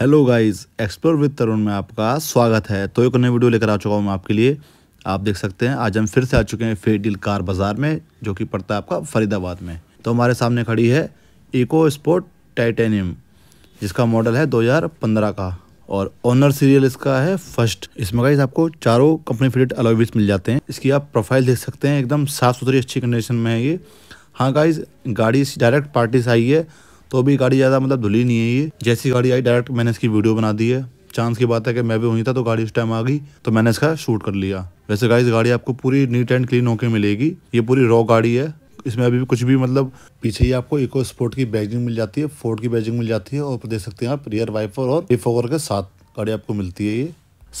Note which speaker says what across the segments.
Speaker 1: hello guys explore with Tarun में आपका स्वागत है तो एक नई वीडियो लेकर आ चुका हूँ मैं आपके लिए आप देख सकते हैं आज हम फिर से आ चुके हैं फेर डील कार बाज़ार में जो कि पड़ता है आपका फरीदाबाद में तो हमारे सामने खड़ी है इको स्पोर्ट टाइटेनियम जिसका मॉडल है 2015 का और ऑनर सीरियल इसका है फर्स्ट इसमें गाइज आपको चारों कंपनी फिलिट अलॉविस मिल जाते हैं इसकी आप प्रोफाइल देख सकते हैं एकदम साफ़ सुथरी अच्छी कंडीशन में है ये हाँ गाइज गाड़ी डायरेक्ट पार्टी से आई है तो अभी गाड़ी ज़्यादा मतलब धुली नहीं है ये जैसी गाड़ी आई डायरेक्ट मैंने इसकी वीडियो बना दी है चांस की बात है कि मैं भी वहीं था तो गाड़ी उस टाइम आ गई तो मैंने इसका शूट कर लिया वैसे गाड़ी गाड़ी आपको पूरी नीट एंड क्लीन होकर मिलेगी ये पूरी रॉ गाड़ी है इसमें अभी भी कुछ भी मतलब पीछे ही आपको इको स्पोर्ट की बैजिंग मिल जाती है फोर्ड की बैजिंग मिल जाती है और देख सकते हैं आप रियर वाइफर और रिफोवर के साथ गाड़ी आपको मिलती है ये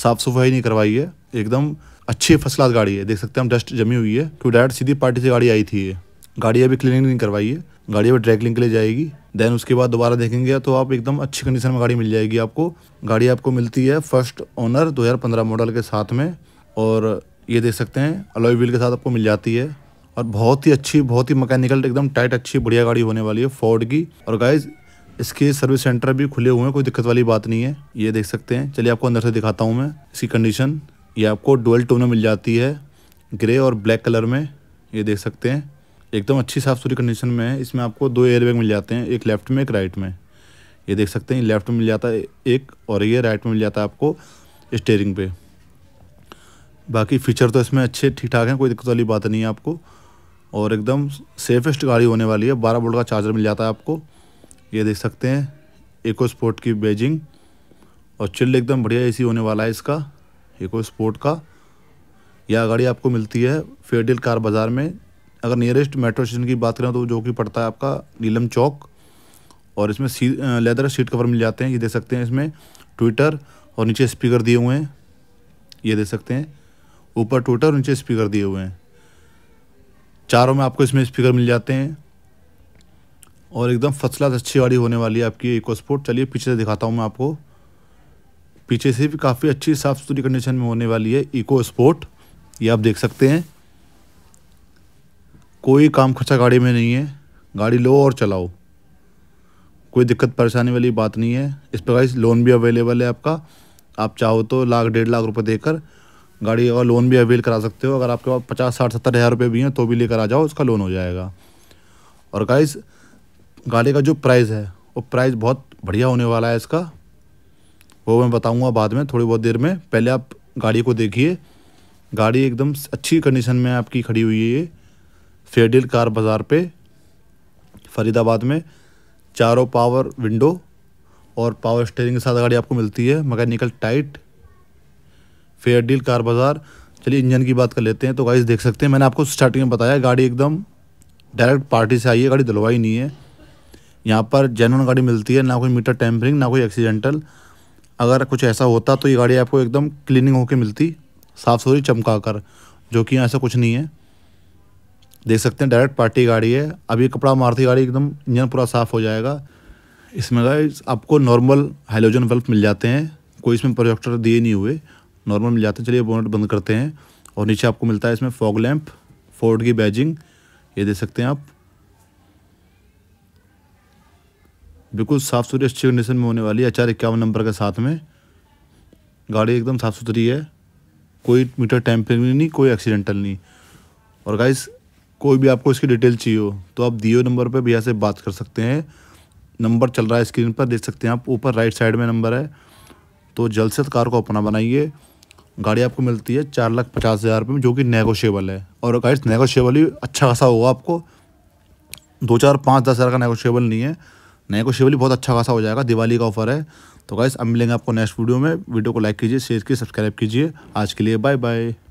Speaker 1: साफ सफाई नहीं करवाई है एकदम अच्छी फर्स्ट क्लास गाड़ी है देख सकते हैं हम डस्ट जमी हुई है क्योंकि डायरेक्ट सीधी पार्टी से गाड़ी आई थी ये गाड़ी अभी क्लीनिंग नहीं करवाई है गाड़ी अभी ट्रैकलिंग के लिए जाएगी देन उसके बाद दोबारा देखेंगे तो आप एकदम अच्छी कंडीशन में गाड़ी मिल जाएगी आपको गाड़ी आपको मिलती है फर्स्ट ओनर 2015 मॉडल के साथ में और ये देख सकते हैं अलॉय व्हील के साथ आपको मिल जाती है और बहुत ही अच्छी बहुत ही मैकेनिकल एकदम टाइट अच्छी बढ़िया गाड़ी होने वाली है फोर्ड की और गाइज इसके सर्विस सेंटर भी खुले हुए हैं कोई दिक्कत वाली बात नहीं है ये देख सकते हैं चलिए आपको अंदर से दिखाता हूँ मैं इसकी कंडीशन ये आपको डुअल टोनो में मिल जाती है ग्रे और ब्लैक कलर में ये देख सकते हैं एकदम अच्छी साफ़ सुथरी कंडीशन में है इसमें आपको दो एयरबैग मिल जाते हैं एक लेफ्ट में एक राइट में ये देख सकते हैं लेफ्ट में मिल जाता है एक और ये राइट में मिल जाता है आपको स्टेयरिंग पे बाकी फ़ीचर तो इसमें अच्छे ठीक ठाक हैं कोई दिक्कत वाली बात नहीं है आपको और एकदम सेफेस्ट गाड़ी होने वाली है बारह बोल्ट का चार्जर मिल जाता है आपको ये देख सकते हैं एको स्पोर्ट की बेजिंग और चिल्ड एकदम बढ़िया एसी होने वाला है इसका एको स्पोर्ट का यह गाड़ी आपको मिलती है फेडिल कार बाज़ार में अगर नियरेस्ट मेट्रो स्टेशन की बात करें तो जो कि पड़ता है आपका नीलम चौक और इसमें सी लेदर सीट कवर मिल जाते हैं ये दे सकते हैं इसमें ट्विटर और नीचे स्पीकर दिए हुए हैं ये दे सकते हैं ऊपर ट्विटर और नीचे स्पीकर दिए हुए हैं चारों में आपको इसमें स्पीकर मिल जाते हैं और एकदम फर्स्ट क्लास अच्छी गाड़ी होने वाली है आपकी इको स्पोर्ट चलिए पीछे से दिखाता हूँ मैं आपको पीछे से भी काफ़ी अच्छी साफ़ सुथरी कंडीशन में होने वाली है इको स्पोर्ट ये आप देख सकते हैं कोई काम खर्चा गाड़ी में नहीं है गाड़ी लो और चलाओ कोई दिक्कत परेशानी वाली बात नहीं है इस पर गाइस लोन भी अवेलेबल है आपका आप चाहो तो लाख डेढ़ लाख रुपए देकर गाड़ी और लोन भी अवेल करा सकते हो अगर आपके पास पचास साठ सत्तर हज़ार रुपये भी हैं तो भी लेकर आ जाओ उसका लोन हो जाएगा और गाइस गाड़ी का जो प्राइस है वो प्राइस बहुत बढ़िया होने वाला है इसका वो मैं बताऊँगा बाद में थोड़ी बहुत देर में पहले आप गाड़ी को देखिए गाड़ी एकदम अच्छी कंडीशन में आपकी खड़ी हुई है फेडिल कार बाज़ार पे फरीदाबाद में चारों पावर विंडो और पावर स्टेयरिंग के साथ गाड़ी आपको मिलती है mechanical tight fair deal car Bazaar चलिए इंजन की बात कर लेते हैं तो गाइस देख सकते हैं मैंने आपको स्टार्टिंग में बताया गाड़ी एकदम डायरेक्ट पार्टी से आई है गाड़ी दलवाई नहीं है यहाँ पर जेनवन गाड़ी मिलती है ना कोई मीटर टेम्परिंग ना कोई एक्सीडेंटल अगर कुछ ऐसा होता तो ये गाड़ी आपको एकदम क्लीनिंग होकर मिलती साफ़ सुथरी चमका कर जो कि यहाँ ऐसा कुछ नहीं है देख सकते हैं डायरेक्ट पार्टी गाड़ी है अभी कपड़ा मारती गाड़ी एकदम इंजन पूरा साफ़ हो जाएगा इसमें गाइस आपको नॉर्मल हाइलोजन बल्ब मिल जाते हैं कोई इसमें प्रोजेक्टर दिए नहीं हुए नॉर्मल मिल जाते हैं चलिए बोनट बंद करते हैं और नीचे आपको मिलता है इसमें फॉग लैम्प फोर्ड की बैजिंग ये देख सकते हैं आप बिल्कुल साफ़ सुथरी अच्छी कंडीशन में होने वाली है अचार इक्यावन नंबर के साथ में गाड़ी एकदम साफ़ सुथरी है कोई मीटर टेम्परिंग नहीं कोई एक्सीडेंटल नहीं और गाइस कोई भी आपको इसकी डिटेल चाहिए हो तो आप दियो नंबर पर भैया से बात कर सकते हैं नंबर चल रहा है स्क्रीन पर देख सकते हैं आप ऊपर राइट साइड में नंबर है तो जल्द से कार को अपना बनाइए गाड़ी आपको मिलती है चार लाख पचास हज़ार रुपये में जो कि नेगोशियेबल है और गाइड नेगोशिएबल ही अच्छा खासा होगा आपको दो चार पाँच दस हज़ार का नेगोशियेबल नहीं है नेगोशिएबल भी बहुत अच्छा खासा हो जाएगा दिवाली का ऑफर है तो गाइस अब मिलेंगे आपको नेक्स्ट वीडियो में वीडियो को लाइक कीजिए शेयर कीजिए सब्सक्राइब कीजिए आज के लिए बाय बाय